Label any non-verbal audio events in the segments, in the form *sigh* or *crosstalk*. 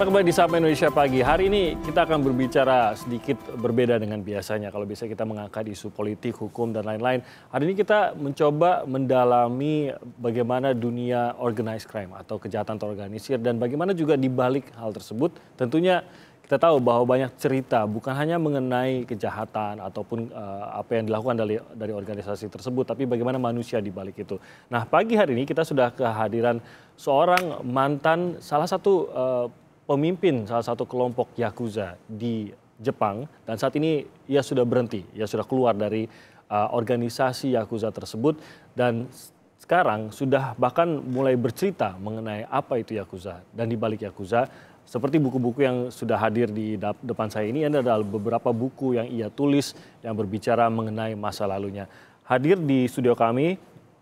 kembali di Sapa Indonesia Pagi. Hari ini kita akan berbicara sedikit berbeda dengan biasanya. Kalau bisa kita mengangkat isu politik, hukum, dan lain-lain. Hari ini kita mencoba mendalami bagaimana dunia organized crime atau kejahatan terorganisir dan bagaimana juga dibalik hal tersebut. Tentunya kita tahu bahwa banyak cerita bukan hanya mengenai kejahatan ataupun uh, apa yang dilakukan dari dari organisasi tersebut, tapi bagaimana manusia di balik itu. Nah, pagi hari ini kita sudah kehadiran seorang mantan salah satu uh, pemimpin salah satu kelompok Yakuza di Jepang dan saat ini ia sudah berhenti, ia sudah keluar dari uh, organisasi Yakuza tersebut dan sekarang sudah bahkan mulai bercerita mengenai apa itu Yakuza dan di balik Yakuza seperti buku-buku yang sudah hadir di depan saya ini, ini adalah beberapa buku yang ia tulis yang berbicara mengenai masa lalunya. Hadir di studio kami,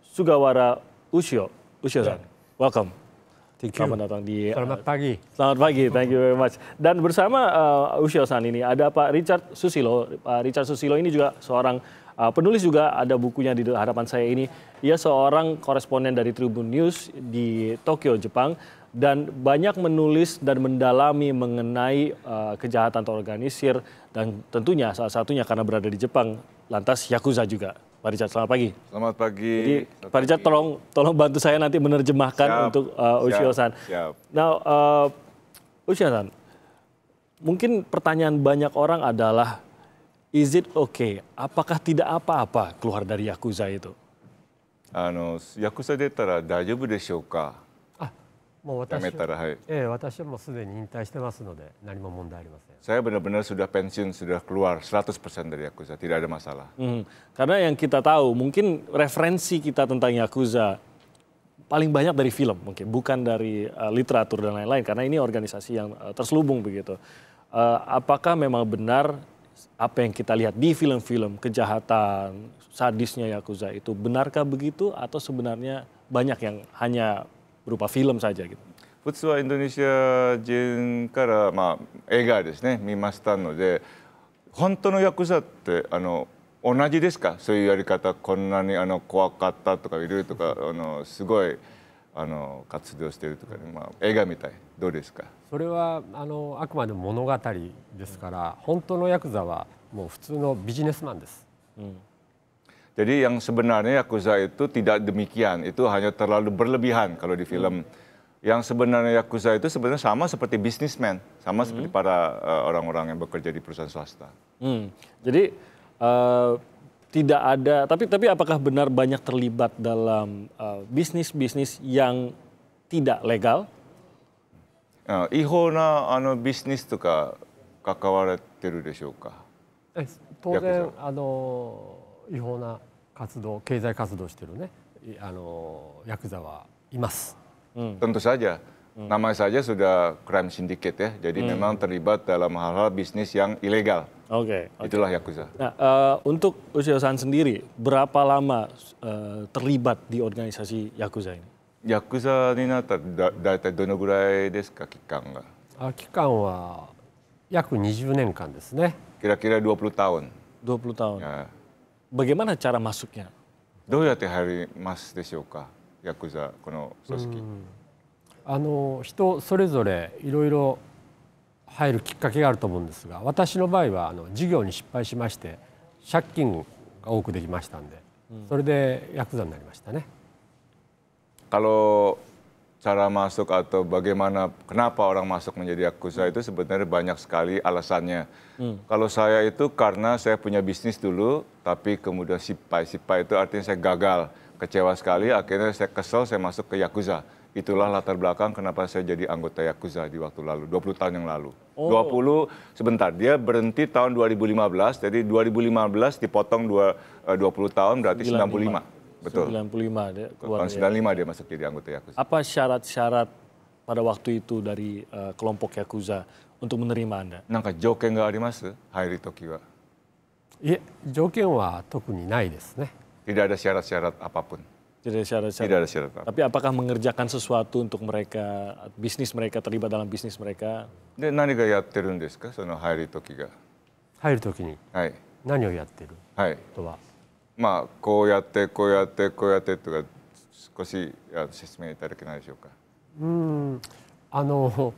Sugawara Ushio. Ushio-san, ya. welcome. Thank you. Selamat datang di uh, Selamat pagi. selamat pagi, thank you very much. Dan bersama uh, Ushio San ini ada Pak Richard Susilo. Pak Richard Susilo ini juga seorang uh, penulis juga ada bukunya di hadapan saya ini. Ia seorang koresponden dari Tribun News di Tokyo, Jepang dan banyak menulis dan mendalami mengenai uh, kejahatan terorganisir dan tentunya salah satunya karena berada di Jepang lantas yakuza juga. Pak Richard, selamat pagi. Selamat pagi. Jadi, selamat Pak Richard, pagi. tolong tolong bantu saya nanti menerjemahkan siap, untuk uh, Ushio-san. Siap, siap. Now, uh, Ushio-san, mungkin pertanyaan banyak orang adalah, is it okay? Apakah tidak apa-apa keluar dari Yakuza itu? Yakuza あの、ヤクザ出たら大丈夫でしょうかもう私辞めたら、はいええ、私はもうすでに引退してますので、何も問題ありません。Saya benar-benar sudah pensiun, sudah keluar 100% dari Yakuza, tidak ada masalah. Hmm. Karena yang kita tahu, mungkin referensi kita tentang Yakuza paling banyak dari film mungkin, bukan dari eh, literatur dan lain-lain, karena ini organisasi yang eh, terselubung begitu. Eh, apakah memang benar apa yang kita lihat di film-film kejahatan sadisnya Yakuza itu benarkah begitu atau sebenarnya banyak yang hanya berupa film saja gitu. 仏はインドネシア人から、まあ、映画ですね見ましたので本当のヤクザってあの同じですかそういうやり方こんなにあの怖かったとかいろいろとかあのすごいあの活動してるとか、ね、まあ、映画みたいどうですかそれはあのあくまでも物語ですから本当のヤクザはもう普通のビジネスマンです。うん Jadi yang sebenarnya Yakuza itu tidak demikian, itu hanya terlalu berlebihan kalau di film hmm. yang sebenarnya yakuza itu sebenarnya sama seperti bisnismen, sama hmm. seperti para eh, orang-orang uh, yang bekerja di perusahaan swasta. Hmm. Jadi uh, tidak ada, tapi tapi apakah benar banyak terlibat dalam eh, bisnis-bisnis uh, yang tidak legal? Uh, nah, Iho na ano bisnis to ka kakawareteru deshou ka? Eh, 当然あの違法な活動、経済活動してるね、あのヤクザはいます。Hmm. Tentu saja. Hmm. Nama saja sudah crime syndicate ya. Jadi hmm. memang terlibat dalam hal-hal bisnis yang ilegal. Oke. Okay, okay. Itulah Yakuza. Nah, uh, untuk Ushio-san sendiri, berapa lama uh, terlibat di organisasi Yakuza ini? Yakuza ini nata daita dono gurai desu ka kikan ga? Ah, kikan wa yaku 20 nenkan desu ne. Kira-kira 20 tahun. 20 tahun. Ya. Bagaimana cara masuknya? どうやって入りますでしょうかヤクザこの組織、あの人それぞれいろいろ入るきっかけがあると思うんですが私の場合はあの事業に失敗しまして借金が多くできましたんで、それでヤクザになりましたね。Kalau cara masuk atau bagaimana kenapa orang masuk menjadi yakuza itu sebenarnya banyak sekali alasannya. Hmm. Kalau saya itu karena saya punya bisnis dulu, tapi kemudian sipai sipai itu artinya saya gagal. kecewa sekali. Akhirnya saya kesel, saya masuk ke Yakuza. Itulah latar belakang kenapa saya jadi anggota Yakuza di waktu lalu, 20 tahun yang lalu. Oh. 20 sebentar, dia berhenti tahun 2015, jadi 2015 dipotong dua 20 eh, tahun berarti 95. 95. Betul. 95 dia keluar. Tahun 95 ya. dia masuk jadi anggota Yakuza. Apa syarat-syarat pada waktu itu dari uh, kelompok Yakuza untuk menerima Anda? Nangka joke nggak ada mas, Hairi Tokiwa. Iya, joke wa tokuni nai desu ne. Tidak ada syarat-syarat apapun. Tidak ada syarat-syarat. Tidak ada syarat. Apapun. Tapi apakah mengerjakan sesuatu untuk mereka bisnis mereka terlibat dalam bisnis mereka? で何がやってるんですかその入る時が。入る時に。はい。何をやってる。はい。とは。まあこうやってこうやってこうやってとか少し説明いただけないでしょうか。うん。あの。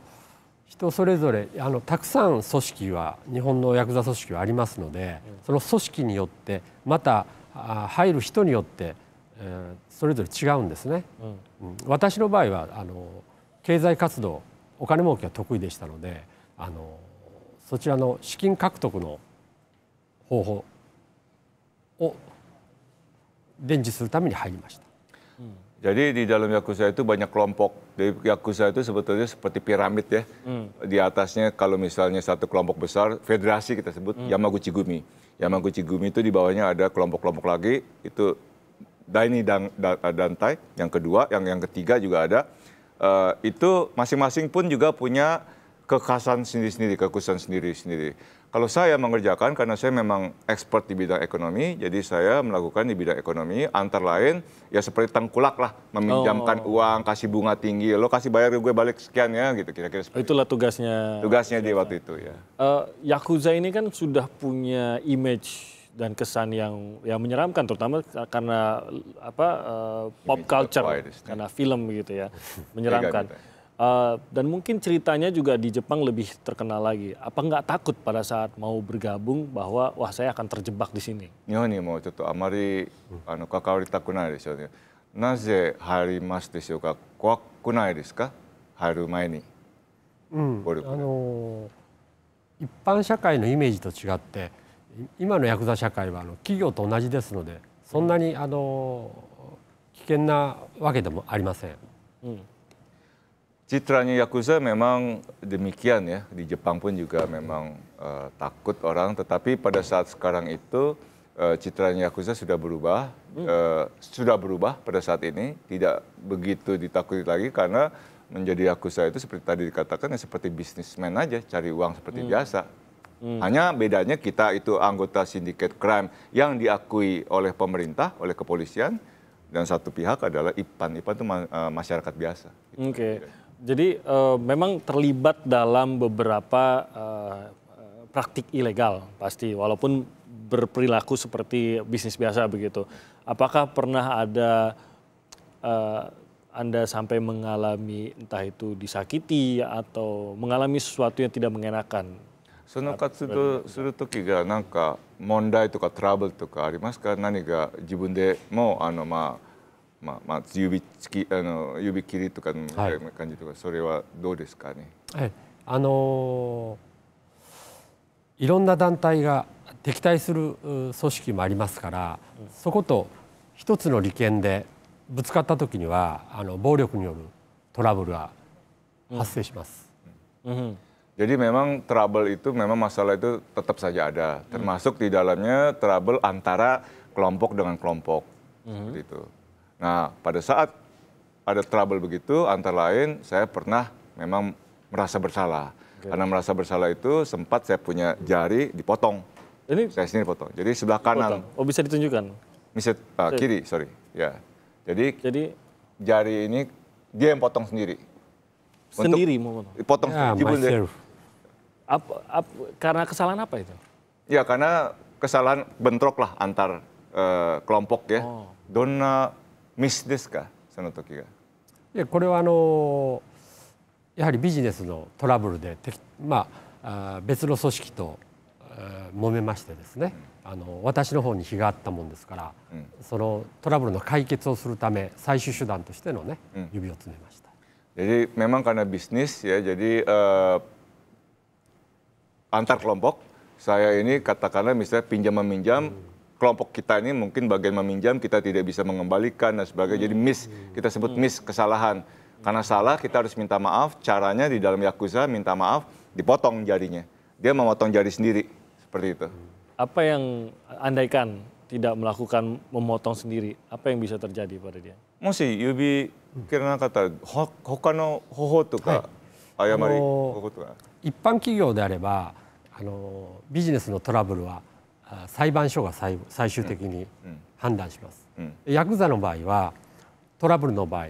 人それぞれあのたくさん組織は日本のヤクザ組織はありますので、うん、その組織によってまた入る人によって、えー、それぞれ違うんですね、うん、私の場合はあの経済活動お金儲けは得意でしたのであのそちらの資金獲得の方法を伝授するために入りました。Jadi di dalam Yakuza itu banyak kelompok. Jadi Yakuza itu sebetulnya seperti piramid ya. Hmm. Di atasnya kalau misalnya satu kelompok besar, federasi kita sebut hmm. Yamaguchi Gumi. Yamaguchi Gumi itu di bawahnya ada kelompok-kelompok lagi itu Daini dan, dan, Dantai yang kedua, yang yang ketiga juga ada. Uh, itu masing-masing pun juga punya kekhasan sendiri-sendiri, kekhususan sendiri-sendiri. Kalau saya mengerjakan karena saya memang expert di bidang ekonomi, jadi saya melakukan di bidang ekonomi antar lain ya seperti tengkulak lah, meminjamkan oh. uang, kasih bunga tinggi, lo kasih bayar gue balik sekian ya gitu kira-kira. Itulah itu. tugasnya. Tugasnya di waktu itu ya. Uh, Yakuza ini kan sudah punya image dan kesan yang yang menyeramkan terutama karena apa uh, pop culture karena film gitu ya *laughs* iya, menyeramkan. Gitu. Uh, dan mungkin ceritanya juga di Jepang lebih terkenal lagi. Apa nggak takut pada saat mau bergabung bahwa wah saya akan terjebak di sini? Ini mau coba amari ano kakawari takunai desho ne. Naze harimasu desho ka? Kuwakunai desu ka? Haru mae ni. うん、あの一般社会のイメージと違って今のヤクザ社会はあの企業と同じですのでそんなにあの危険なわけでもありません。うん Citranya Yakuza memang demikian ya. Di Jepang pun juga memang uh, takut orang. Tetapi pada saat sekarang itu uh, citranya Yakuza sudah berubah. Uh, sudah berubah pada saat ini. Tidak begitu ditakuti lagi karena menjadi Yakuza itu seperti tadi dikatakan ya seperti bisnismen aja. Cari uang seperti hmm. biasa. Hmm. Hanya bedanya kita itu anggota sindiket crime yang diakui oleh pemerintah, oleh kepolisian. Dan satu pihak adalah IPAN. IPAN itu masyarakat biasa. Gitu. Oke. Okay jadi uh, memang terlibat dalam beberapa uh, praktik ilegal pasti, walaupun berperilaku seperti bisnis biasa begitu. Apakah pernah ada uh, anda sampai mengalami entah itu disakiti atau mengalami sesuatu yang tidak mengenakan? その活動する時が何か問題とかトラブルとかありますか何か自分でもあのまあまあまあ、指つきあの指切りとかの感じとか、はい、それはどうですかね、はい、あのー、いろんな団体が敵対する組織もありますからそこと一つの利権でぶつかった時にはあの暴力によるトラブルが発生します。うん、うん Jadi memang trouble itu memang masalah itu tetap saja ada, termasuk di dalamnya trouble antara kelompok dengan kelompok, mm -hmm. gitu. Nah, pada saat ada trouble begitu, antara lain saya pernah memang merasa bersalah. Okay. Karena merasa bersalah itu sempat saya punya jari dipotong. Ini saya sendiri potong. Jadi sebelah kanan. Oh, bisa ditunjukkan? Bisa uh, kiri, sorry. Ya. Jadi, Jadi jari ini dia yang potong sendiri. Sendiri mau potong. Dipotong yeah, ya, sendiri. Ap, ap, karena kesalahan apa itu? Ya, karena kesalahan bentrok lah antar uh, kelompok ya. Oh. Dona 密ですかその時が。いやこれはあのやはりビジネスのトラブルでまあ、あ別の組織と揉めましてですね、うん、あの私の方に非があったもんですから、うん、そのトラブルの解決をするため最終手段としてのね、うん、指を詰めました。Jadi memang karena bisnis ya, jadi uh, antar kelompok saya ini katakanlah misalnya pinjam meminjam, hmm. kelompok kita ini mungkin bagian meminjam kita tidak bisa mengembalikan dan sebagainya. Jadi hmm. miss kita sebut miss kesalahan. Karena salah kita harus minta maaf. Caranya di dalam yakuza minta maaf dipotong jarinya. Dia memotong jari sendiri seperti itu. Apa yang andaikan tidak melakukan memotong sendiri, apa yang bisa terjadi pada dia? mesti yubi kira-kira kata Hokano hoho to ka ayamari hoho to ka. 一般企業であればあのビジネスのトラブルは裁判所が最終的に判断します、ヤクザの場合はトラブルの場合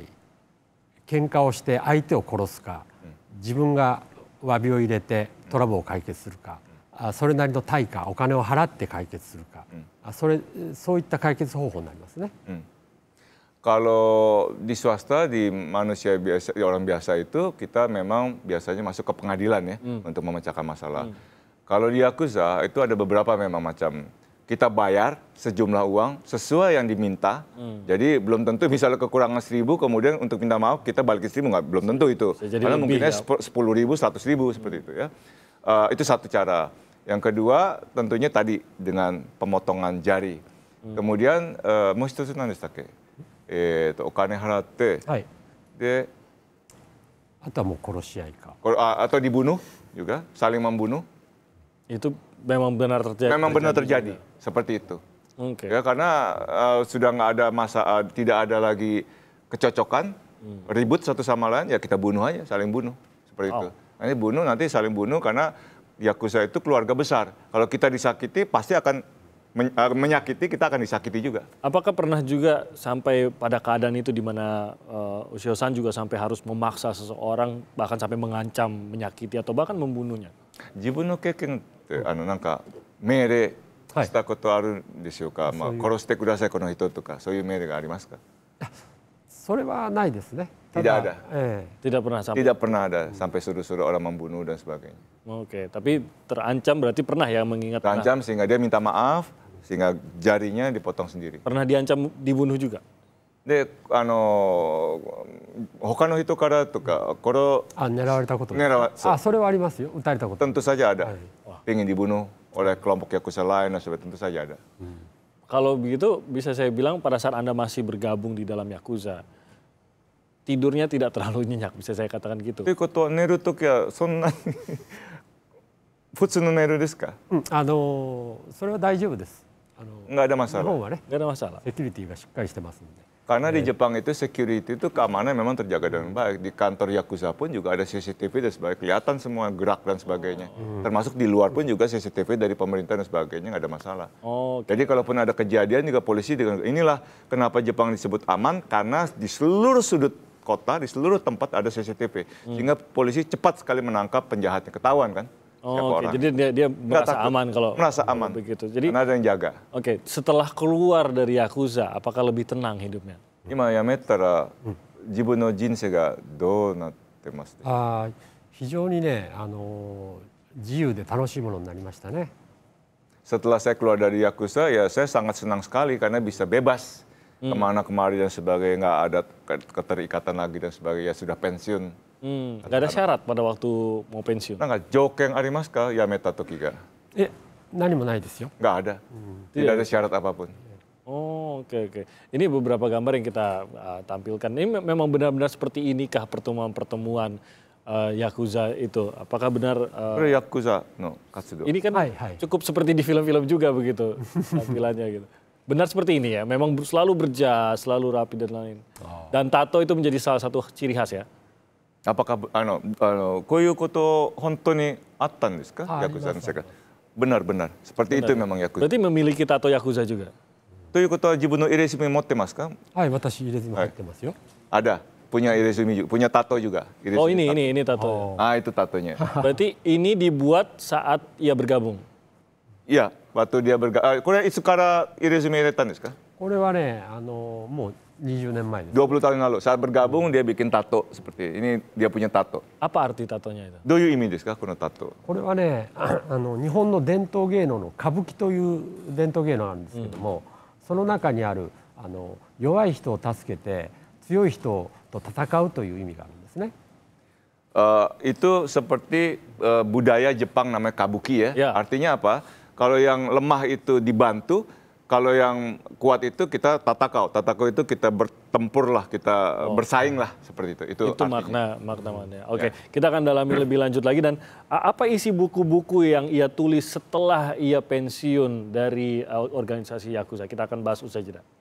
喧嘩をして相手を殺すか自分が詫びを入れてトラブルを解決するかそれなりの対価お金を払って解決するかそれそういった解決方法になりますね。kalau di swasta di manusia biasa di orang biasa itu kita memang biasanya masuk ke pengadilan ya hmm. untuk memecahkan masalah. Hmm. Kalau di Yakuza itu ada beberapa memang macam kita bayar sejumlah uang sesuai yang diminta. Hmm. Jadi belum tentu misalnya kekurangan seribu, kemudian untuk minta maaf kita balik seribu nggak belum tentu itu. Jadi Karena mungkinnya ya. sepuluh ribu, seratus ribu hmm. seperti itu ya. Uh, itu satu cara. Yang kedua tentunya tadi dengan pemotongan jari. Hmm. Kemudian uh, eh, itu nanti sake. Eh, okane harate. Hai. De, atau mau korosiai Atau dibunuh juga, saling membunuh. Itu memang benar terjadi. Memang benar terjadi juga. seperti itu. Okay. Ya karena uh, sudah nggak ada masa uh, tidak ada lagi kecocokan, hmm. ribut satu sama lain ya kita bunuh aja, saling bunuh seperti oh. itu. Nah, ini bunuh nanti saling bunuh karena yakuza itu keluarga besar. Kalau kita disakiti pasti akan eh, menyakiti kita akan disakiti juga. Apakah pernah juga sampai pada keadaan itu di mana uh, usio san juga sampai harus memaksa seseorang bahkan sampai mengancam, menyakiti atau bahkan membunuhnya? 自分の経験ってあのなんか命令したことあるんでしょうか、はい、まあ、殺してくださいこの人とかそういう命令がありますかそれはないですね tidak ada eh. tidak pernah sampai tidak pernah ada sampai suruh-suruh orang membunuh dan sebagainya oke okay. tapi terancam berarti pernah ya mengingat terancam pernah. sehingga dia minta maaf sehingga jarinya dipotong sendiri pernah diancam dibunuh juga であのー、他の人からとかこれをあ狙われたこと狙わそあそれはありますよ撃たれたこと tentu saja ada はい、ingin dibunuh oleh kelompok yakuza lain dan tentu saja ada kalau begitu bisa saya bilang pada saat anda masih bergabung di dalam yakuza tidurnya tidak terlalu nyenyak bisa saya katakan gitu ということは寝る時はそんなに nggak ada masalah nggak ada masalah karena yeah. di iya. Jepang itu security itu keamanan memang terjaga dengan hmm. baik. Di kantor Yakuza pun juga ada CCTV dan sebagainya. Kelihatan semua gerak dan sebagainya. Oh. Termasuk di luar pun juga CCTV dari pemerintah dan sebagainya nggak ada masalah. Oh, okay. Jadi kalaupun ada kejadian juga polisi dengan inilah kenapa Jepang disebut aman karena di seluruh sudut kota di seluruh tempat ada CCTV. Hmm. Sehingga polisi cepat sekali menangkap penjahatnya ketahuan kan. Oh, okay. Orang. jadi dia, dia merasa takut, aman kalau merasa aman begitu. Jadi Karena ada yang jaga. Oke, okay. setelah keluar dari yakuza, apakah lebih tenang hidupnya? Ima metara jibun no jinsei ga dou natte masu? Ah, Setelah saya keluar dari yakuza, ya saya sangat senang sekali karena bisa bebas hmm. kemana kemari dan sebagainya, nggak ada keterikatan lagi dan sebagainya, ya sudah pensiun. Hmm, gak ada syarat pada waktu mau pensiun. Nah, jokeng arimaska ya meta toki ga. Eh, ya, nani mau naik disyo? Gak ada. Hmm. Tidak, Tidak ada iya. syarat apapun. Oh, oke okay, oke. Okay. Ini beberapa gambar yang kita uh, tampilkan. Ini memang benar-benar seperti inikah pertemuan-pertemuan uh, yakuza itu? Apakah benar uh, yakuza no katsudo. Ini kan hai, hai. cukup seperti di film-film juga begitu *laughs* tampilannya gitu. Benar seperti ini ya. Memang selalu berjas, selalu rapi dan lain. Oh. Dan tato itu menjadi salah satu ciri khas ya. Apakah あのあのこういうこと本当にあったんですか、ah, Yakuza の世界。Benar-benar. Iya, iya. Seperti benar. itu iya. memang Yakuza. Berarti memiliki tato Yakuza juga? ということは自分の入れ墨持ってますかはい、私入れ墨持ってますよ。はい、ada. Ah, punya iresumi juga, punya tato juga. oh ini, tato. ini, ini tato. Oh. Ah itu tatonya. *laughs* Berarti ini dibuat saat ia bergabung? Iya, waktu dia bergabung. Ah, これいつからイレスミ入れたんですかこれはね、あの、もう20 tahun yang lalu. Saat bergabung dia bikin tato seperti ini dia punya tato. Apa arti tatonya itu? Do you image ですかこのタトこれはね、あの日本の伝統芸能の歌舞伎という伝統芸能なんですけども、うん、その中にあるあの弱い人を助けて強い人と戦うという意味があるんですね。Uh, *coughs* itu seperti uh, budaya Jepang namanya kabuki ya. Yeah. Artinya apa? Kalau yang lemah itu dibantu, kalau yang kuat itu kita tata kau, tata kau itu kita bertempur lah, kita oh, bersaing lah seperti itu. Itu, itu makna makna ya. Oke, okay. ya. kita akan dalami lebih lanjut lagi dan apa isi buku-buku yang ia tulis setelah ia pensiun dari uh, organisasi Yakuza. Kita akan bahas usai jeda.